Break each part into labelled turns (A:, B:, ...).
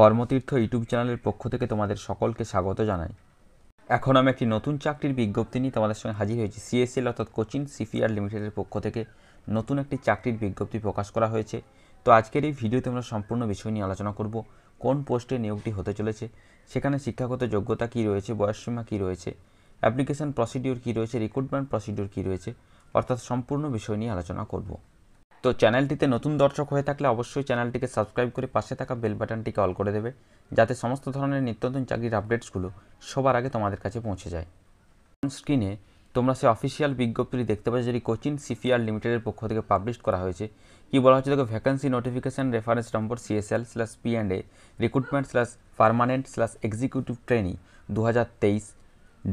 A: কর্মতীর্থ YouTube চ্যানেলের পক্ষ থেকে তোমাদের সকলকে স্বাগত জানাই এখন আমি একটি নতুন চাকরির বিজ্ঞপ্তি নিয়ে তোমাদের সঙ্গে হাজির হয়েছি সিএসএল অর্থাৎ কোচিং সিপিআর লিমিটেডের পক্ষ থেকে নতুন একটি চাকরির বিজ্ঞপ্তি প্রকাশ করা হয়েছে তো আজকের এই ভিডিওতে আমরা সম্পূর্ণ বিষয় নিয়ে আলোচনা করব কোন পোস্টে নিয়োগটি হতে চলেছে সেখানে শিক্ষাগত যোগ্যতা কী রয়েছে বয়সসীমা কী রয়েছে অ্যাপ্লিকেশন প্রসিডিওর কী রয়েছে রিক্রুটমেন্ট প্রসিডিওর কী রয়েছে অর্থাৎ সম্পূর্ণ বিষয় নিয়ে আলোচনা করবো তো চ্যানেলটিতে নতুন দর্শক হয়ে থাকলে অবশ্যই চ্যানেলটিকে সাবস্ক্রাইব করে পাশে থাকা বেল বাটনটিকে অল করে দেবে যাতে সমস্ত ধরনের নিত্য নতুন চাকরির আপডেটসগুলো সবার আগে তোমাদের কাছে পৌঁছে যায় স্ক্রিনে তোমরা সে অফিসিয়াল বিজ্ঞপ্তিটি দেখতে পাচ্ছ যেটি কোচিন সিপিআর লিমিটেডের পক্ষ থেকে পাবলিশ করা হয়েছে কি বলা হচ্ছে দেখো vacancy notification reference number CSL slash P and A recruitment slash permanent slash executive training দু হাজার তেইশ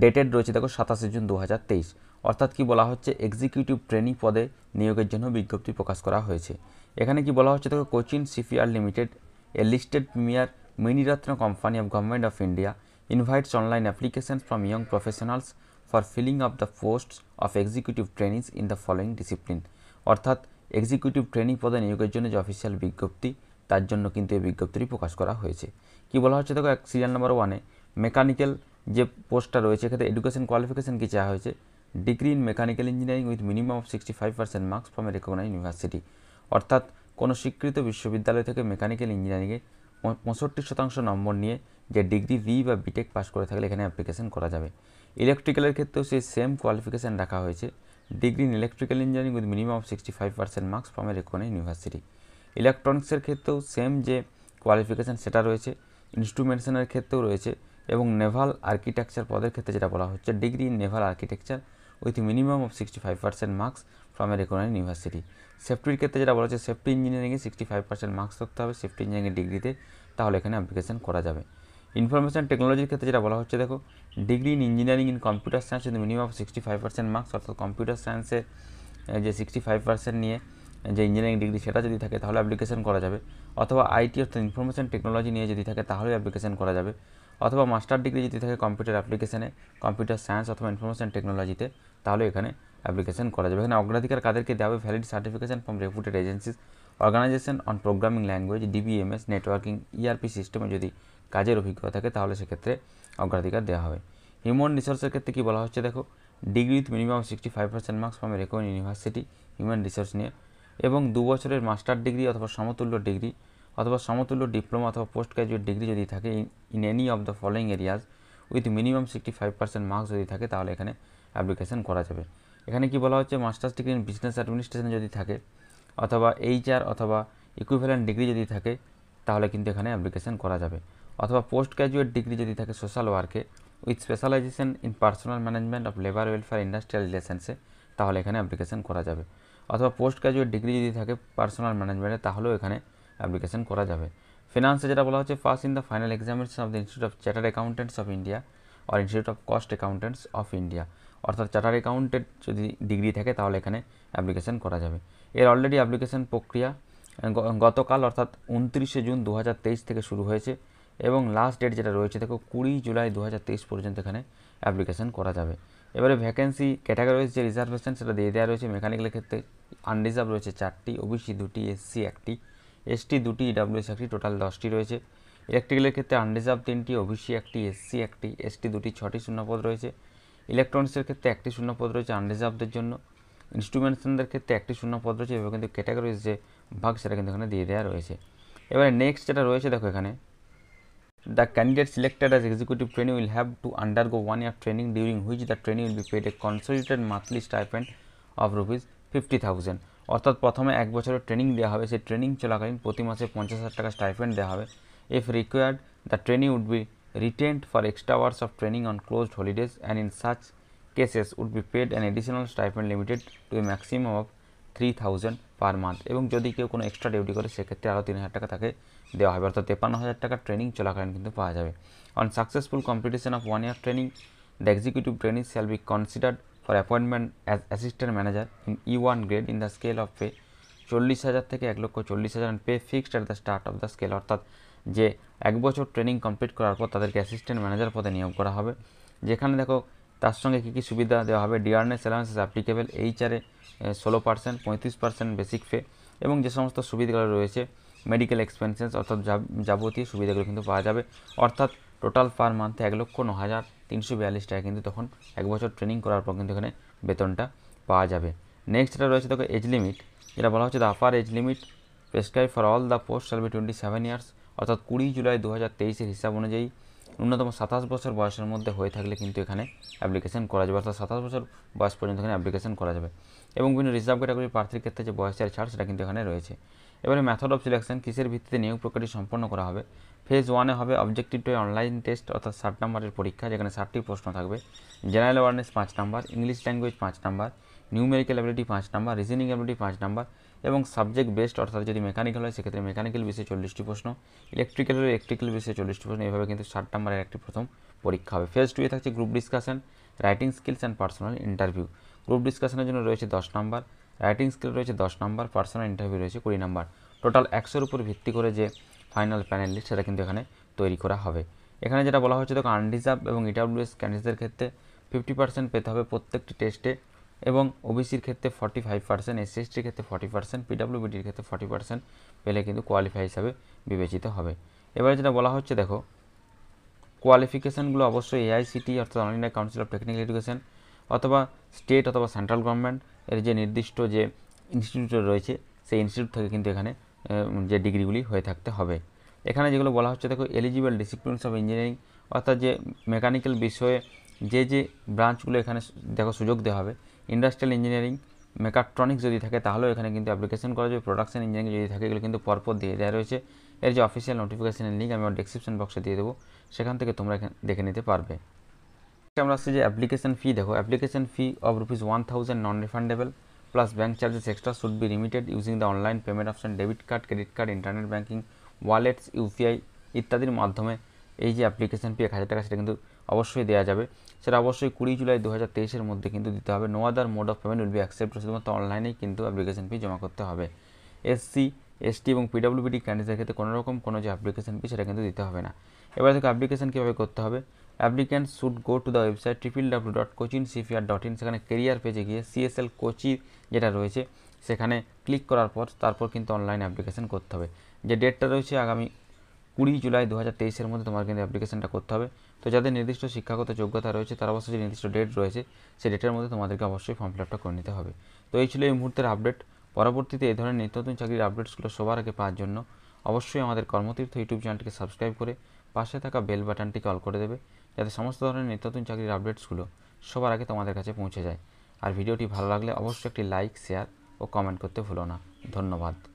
A: ডেটেড রয়েছে দেখো সাতাশে জুন দু হাজার তেইশ অর্থাৎ কি বলা হচ্ছে এক্সিকিউটিভ ট্রেনিং পদে নিয়োগের জন্য বিজ্ঞপ্তি প্রকাশ করা হয়েছে এখানে কি বলা হচ্ছে তোকে Cochin shipyard limited a listed premier Miniratna company of government of India invites online application from young professionals for filling of the post of executive trainings in the following discipline অর্থাৎ এক্সিকিউটিভ ট্রেনিং পদে নিয়োগের জন্য যে অফিসিয়াল বিজ্ঞপ্তি তার জন্য কিন্তু এই বিজ্ঞপ্তিটি প্রকাশ করা হয়েছে কি বলা হচ্ছে দেখো এক সিরিয়াল নাম্বার ওয়ানে মেকানিক্যাল যে পোস্টটা রয়েছে এক্ষেত্রে এডুকেশন কোয়ালিফিকেশান কী চাওয়া হয়েছে degree in mechanical engineering with minimum of sixty five percent marks from a recognise university অর্থাৎ কোনো স্বীকৃত বিশ্ববিদ্যালয় থেকে মেকানিক্যাল ইঞ্জিনিয়ারিংয়ে পঁয়ষট্টি শতাংশ নম্বর নিয়ে যে ডিগ্রি বি বা বিটেক পাস করে থাকলে এখানে অ্যাপ্লিকেশন করা যাবে ইলেকট্রিক্যালের ক্ষেত্রেও সেই সেম কোয়ালিফিকেশান রাখা হয়েছে degree in electrical engineering with minimum of sixty five percent marks from a recognise university ইলেকট্রনিক্সের ক্ষেত্রেও সেম যে কোয়ালিফিকেশান সেটা রয়েছে ইনস্ট্রুমেন্টেশনের ক্ষেত্রেও রয়েছে এবং নেভাল আর্কিটেকচার পদের ক্ষেত্রে যেটা বলা হচ্ছে degree in naval architecture with minimum of sixty marks from from a university সেফটির ক্ষেত্রে যেটা বলা হচ্ছে সেফটি ইঞ্জিনিয়ারিংয়ে সিক্সটি ফাইভ পার্সেন্ট মার্কস থাকতে হবে সেফটি ইঞ্জিনিয়ারিং ডিগ্রিতে তাহলে এখানে অ্যাপ্লিকেশন করা যাবে ইনফরমেশন টেকনোলজির ক্ষেত্রে যেটা বলা হচ্ছে দেখো degree in engineering in computer science with minimum of sixty five percent marks অর্থাৎ কম্পিউটার সায়েন্সের যে সিক্সটি ফাইভ পার্সেন্ট নিয়ে যে ইঞ্জিনিয়ারিং ডিগ্রি সেটা যদি থাকে তাহলে অ্যাপ্লিকেশন করা যাবে অথবা আইটি অর্থাৎ ইনফরমেশন টেকনোলজি নিয়ে যদি থাকে তাহলেও অ্যাপ্লিকেশন করা যাবে অথবা মাস্টার ডিগ্রি যদি থাকে কম্পিউটার অ্যাপ্লিকেশানে কম্পিউটার সায়েন্স অথবা ইনফরমেশন টেকনোলজিতে তাহলে এখানে অ্যাপ্লিকেশন করা যাবে এখানে অগ্রাধিকার কাদেরকে দেওয়া হবে valid certification from reputed agencies organisation on programming language DBMS networking ERP সিস্টেমে যদি কাজের অভিজ্ঞতা থাকে তাহলে সেক্ষেত্রে অগ্রাধিকার দেওয়া হবে হিউম্যান রিসোর্সের ক্ষেত্রে কী বলা হচ্ছে দেখো degree with minimum sixty five percent marks from record university human resource নিয়ে এবং দু বছরের মাস্টার ডিগ্রি অথবা সমতুল্য ডিগ্রি অথবা সমতুল্য ডিপ্লোমা অথবা পোস্ট গ্র্যাজুয়েট ডিগ্রি যদি থাকে in any of the following areas with minimum sixty five percent marks যদি থাকে তাহলে এখানে অ্যাপ্লিকেশন করা যাবে এখানে কি বলা হচ্ছে masters degree in business administration যদি থাকে অথবা এইচআর অথবা ইকুইভ্যালেন্ট ডিগ্রি যদি থাকে তাহলে কিন্তু এখানে অ্যাপ্লিকেশন করা যাবে অথবা পোস্ট গ্র্যাজুয়েট ডিগ্রি যদি থাকে সোশ্যাল ওয়ার্কে with specialisation in personnel management of labour welfare industrial রিলেশনসে তাহলে এখানে অ্যাপ্লিকেশন করা যাবে অথবা পোস্ট গ্র্যাজুয়েট ডিগ্রি যদি থাকে পার্সোনাল ম্যানেজমেন্টে তাহলেও এখানে অ্যাপ্লিকেশন করা যাবে ফিনান্সে যেটা বলা হচ্ছে first in the final examination of the institute of charter accountants of India or institute of cost accountants of India অর্থাৎ চার্টার অ্যাকাউন্টেন্ট যদি ডিগ্রি থাকে তাহলে এখানে অ্যাপ্লিকেশন করা যাবে এর অলরেডি অ্যাপ্লিকেশন প্রক্রিয়া গতকাল অর্থাৎ উনত্রিশে জুন দু থেকে শুরু হয়েছে এবং লাস্ট ডেট যেটা রয়েছে দেখো কুড়ি জুলাই দু পর্যন্ত এখানে অ্যাপ্লিকেশন করা যাবে এবারে ভ্যাকেন্সি ক্যাটাগরিজ যে রিজার্ভেশন সেটা দিয়ে দেওয়া রয়েছে মেকানিক্যালের ক্ষেত্রে আনরিজার্ভ রয়েছে চারটি ওবিসি দুটি এসসি একটি এসটি দুটি ইডাব্লিউএস e একটি টোটাল দশটি রয়েছে ইলেকট্রিক্যালের ক্ষেত্রে আনরিজার্ভ তিনটি ওবিসি একটি এসসি একটি এসটি দুটি ছটি শূন্যপদ রয়েছে ইলেকট্রনিক্সের ক্ষেত্রে একটি শূন্যপদ রয়েছে আনরিজার্ভদের জন্য ইনস্ট্রুমেন্টেশনদের ক্ষেত্রে একটি শূন্যপদ রয়েছে এবং কিন্তু ক্যাটাগরিজ যে ভাগ সেটা কিন্তু এখানে দিয়ে দেওয়া রয়েছে এবারে নেক্সট যেটা রয়েছে দেখো এখানে the candidate selected as executive training will have to undergo one year training during which the training will be paid a consolidated monthly stipend of rupees fifty thousand অর্থাৎ প্রথমে এক বছরের ট্রেনিং দেওয়া হবে সেই ট্রেনিং চলাকালীন প্রতি মাসে পঞ্চাশ হাজার টাকা স্টাইফেন্ড দেওয়া হবে if required the training would be for extra hours of training on on holidays and in such cases would be paid an additional stipend limited to to maximum of three thousand per month এবং যদি কেউ কোনো extra duty করে সেক্ষেত্রে আরও তিন হাজার টাকা তাকে দেওয়া হবে অর্থাৎ তেপান্ন হাজার টাকা ট্রেনিং চলাকালীন কিন্তু পাওয়া যাবে on successful competition of one year training the executive training shall be considered appointment as assistant manager in E e one grade in the scale of pay চল্লিশ হাজার থেকে এক লক্ষ চল্লিশ হাজার pay fixed at the start of the scale অর্থাৎ যে এক বছর ট্রেনিং কমপ্লিট করার পর তাদেরকে অ্যাসিস্ট্যান্ট ম্যানেজার পদে নিয়োগ করা হবে যেখানে দেখো তার সঙ্গে কী কী সুবিধা দেওয়া হবে ডিআরএনএস অ্যালাউন্সেস অ্যাপ্লিকেবল এইচআরে ষোলো পার্সেন্ট পঁয়ত্রিশ পার্সেন্ট বেসিক ফে এবং যে সমস্ত সুবিধাগুলো রয়েছে মেডিকেল এক্সপেন্সেস অর্থাৎ যাবতীয় সুবিধাগুলো কিন্তু পাওয়া যাবে অর্থাৎ টোটাল পার মান্থে এক লক্ষ ন হাজার তিনশো বিয়াল্লিশ টাকা কিন্তু তখন এক বছর ট্রেনিং করার পর কিন্তু এখানে বেতনটা পাওয়া যাবে নেক্সট যেটা রয়েছে দেখো এজ লিমিট যেটা বলা হচ্ছে the upper age limit prescribe for all the post সার্ভি টোয়েন্টি সেভেন ইয়ার্স অর্থাৎ কুড়ি জুলাই দু হাজার তেইশের হিসাব অনুযায়ী ন্যূনতম সাতাশ বছর বয়সের মধ্যে হয়ে থাকলে কিন্তু এখানে অ্যাপ্লিকেশন করা যাবে অর্থাৎ সাতাশ বছর বয়স পর্যন্ত এখানে অ্যাপ্লিকেশন করা যাবে এবং বিভিন্ন রিজার্ভ ক্যাটাগরি প্রার্থীর ক্ষেত্রে যে বয়সের ছাড় সেটা কিন্তু এখানে রয়েছে এবারে মেথড অফ সিলেকশন কিসের ভিত্তিতে নিয়োগ প্রক্রিয়াটি সম্পন্ন করা হবে ফেজ ওয়ানে হবে অবজেক্টিভ টু অনলাইন টেস্ট অর্থাৎ ষাট নম্বরের পরীক্ষা যেখানে ষাটটি প্রশ্ন থাকবে জেনারেল অ্যাওয়ারনেস পাঁচ নাম্বার ইংলিশ ল্যাঙ্গুয়েজ পাঁচ নাম্বার নিউমেরিক্যাল অ্যাবিলিটি পাঁচ নাম্বার রিজনিং অ্যাবিলিটি পাঁচ নাম্বার এবং সাবজেক্ট বেস্ট অর্থাৎ যদি মেকানিক্যাল হয় সেক্ষেত্রে মেকানিক্যাল বিষয়ে চল্লিশটি প্রশ্ন ইলেকট্রিক্যাল হলে ইলেকট্রিক্যাল বিষয়ে চল্লিশটি প্রশ্ন এভাবে কিন্তু ষাট নাম্বারের একটি প্রথম পরীক্ষা হবে ফেজ টুয়ে থাকছে group discussion writing skills and personal interview group ডিসকাশনের জন্য রয়েছে দশ নাম্বার রাইটিং স্কিল রয়েছে দশ নম্বর পার্সোনাল ইন্টারভিউ রয়েছে কুড়ি নম্বর টোটাল একশোর উপর ভিত্তি করে যে ফাইনাল প্যানেল লিস্ট সেটা কিন্তু এখানে তৈরি করা হবে এখানে যেটা বলা হচ্ছে দেখো আনডিজার্ভ এবং ইডাব্লিউএস ক্যান্ডিডেটদের ক্ষেত্রে ফিফটি পার্সেন্ট পেতে হবে প্রত্যেকটি টেস্টে এবং ওবিসির ক্ষেত্রে ফর্টি ফাইভ পার্সেন্ট এসসিএসটির ক্ষেত্রে ফর্টি পার্সেন্ট পিডাব্লিউবিটির ক্ষেত্রে ফর্টি পার্সেন্ট পেলে কিন্তু কোয়ালিফাই হিসাবে বিবেচিত হবে এবারে যেটা বলা হচ্ছে দেখো কোয়ালিফিকেশানগুলো অবশ্যই এআইসিটি অর্থাৎ all India council of technical education অথবা স্টেট অথবা সেন্ট্রাল গভর্নমেন্ট এর যে নির্দিষ্ট যে ইনস্টিটিউট রয়েছে সেই ইনস্টিটিউট থেকে কিন্তু এখানে যে ডিগ্রিগুলি হয়ে থাকতে হবে এখানে যেগুলো বলা হচ্ছে দেখো এলিজিবল ডিসিপ্লিনস অফ ইঞ্জিনিয়ারিং অর্থাৎ যে মেকানিক্যাল বিষয়ে যে যে ব্রাঞ্চগুলো এখানে দেখো সুযোগ দেওয়া হবে ইন্ডাস্ট্রিয়াল ইঞ্জিনিয়ারিং মেকাট্রনিক্স যদি থাকে তাহলেও এখানে কিন্তু অ্যাপ্লিকেশন করা যাবে প্রোডাকশন ইঞ্জিনিয়ারিং যদি থাকে এগুলো কিন্তু পরপর দিয়ে দেওয়া রয়েছে এর যে অফিসিয়াল নোটিফিকেশানের লিঙ্ক আমি আমার ডিসক্রিপশন বক্সে দিয়ে দেবো সেখান থেকে তোমরা দেখে নিতে পারবে আমরা আসছি যে অ্যাপ্লিকেশন ফি দেখো application fee of rupees one thousand non refundable plus bank charges extra should be limited using the online payment option debit card credit card internet banking wallets UPI ইত্যাদির মাধ্যমে এই যে অ্যাপ্লিকেশন ফি এক হাজার টাকা সেটা কিন্তু অবশ্যই দেওয়া যাবে সেটা অবশ্যই কুড়ি জুলাই দু হাজার তেইশের মধ্যে কিন্তু দিতে হবে no other mode of payment will be accept শুধুমাত্র অনলাইনেই কিন্তু অ্যাপ্লিকেশন ফি জমা করতে হবে এসসি এসটি এবং পিডাব্লিউবিডি ক্যান্ডিডেটের ক্ষেত্রে কোনো রকম কোনো যে অ্যাপ্লিকেশন ফি সেটা কিন্তু দিতে হবে না এবার দেখো অ্যাপ্লিকেশন কীভাবে করতে হবে applicant should go to the website triple W dot Cochin shipyard dot in সেখানে কেরিয়ার পেজে গিয়ে সিএসএল কোচি যেটা রয়েছে সেখানে ক্লিক করার পর তারপর কিন্তু অনলাইন অ্যাপ্লিকেশান করতে হবে যে ডেটটা রয়েছে আগামী কুড়ি জুলাই দু হাজার তেইশের মধ্যে তোমার কিন্তু অ্যাপ্লিকেশানটা করতে হবে তো যাদের নির্দিষ্ট শিক্ষাগত যোগ্যতা রয়েছে তার অবশ্যই যে নির্দিষ্ট ডেট রয়েছে সেই ডেটের মধ্যে তোমাদেরকে অবশ্যই ফর্ম ফিল আপটা করে নিতে হবে তো এই ছিল এই মুহূর্তের আপডেট পরবর্তীতে এই ধরনের নিত্য নতুন চাকরির আপডেটসগুলো সবার আগে পাওয়ার জন্য অবশ্যই আমাদের কর্মতীর্থ ইউটিউব চ্যানেলটিকে সাবস্ক্রাইব করে পাশে থাকা বেল বাটনটিকে অল করে দেবে যাতে সমস্ত ধরনের নিত্যতন চাকরির আপডেটসগুলো সবার আগে তোমাদের কাছে পৌঁছে যায় আর ভিডিওটি ভালো লাগলে অবশ্যই একটি লাইক শেয়ার ও কমেন্ট করতে ভুলো না ধন্যবাদ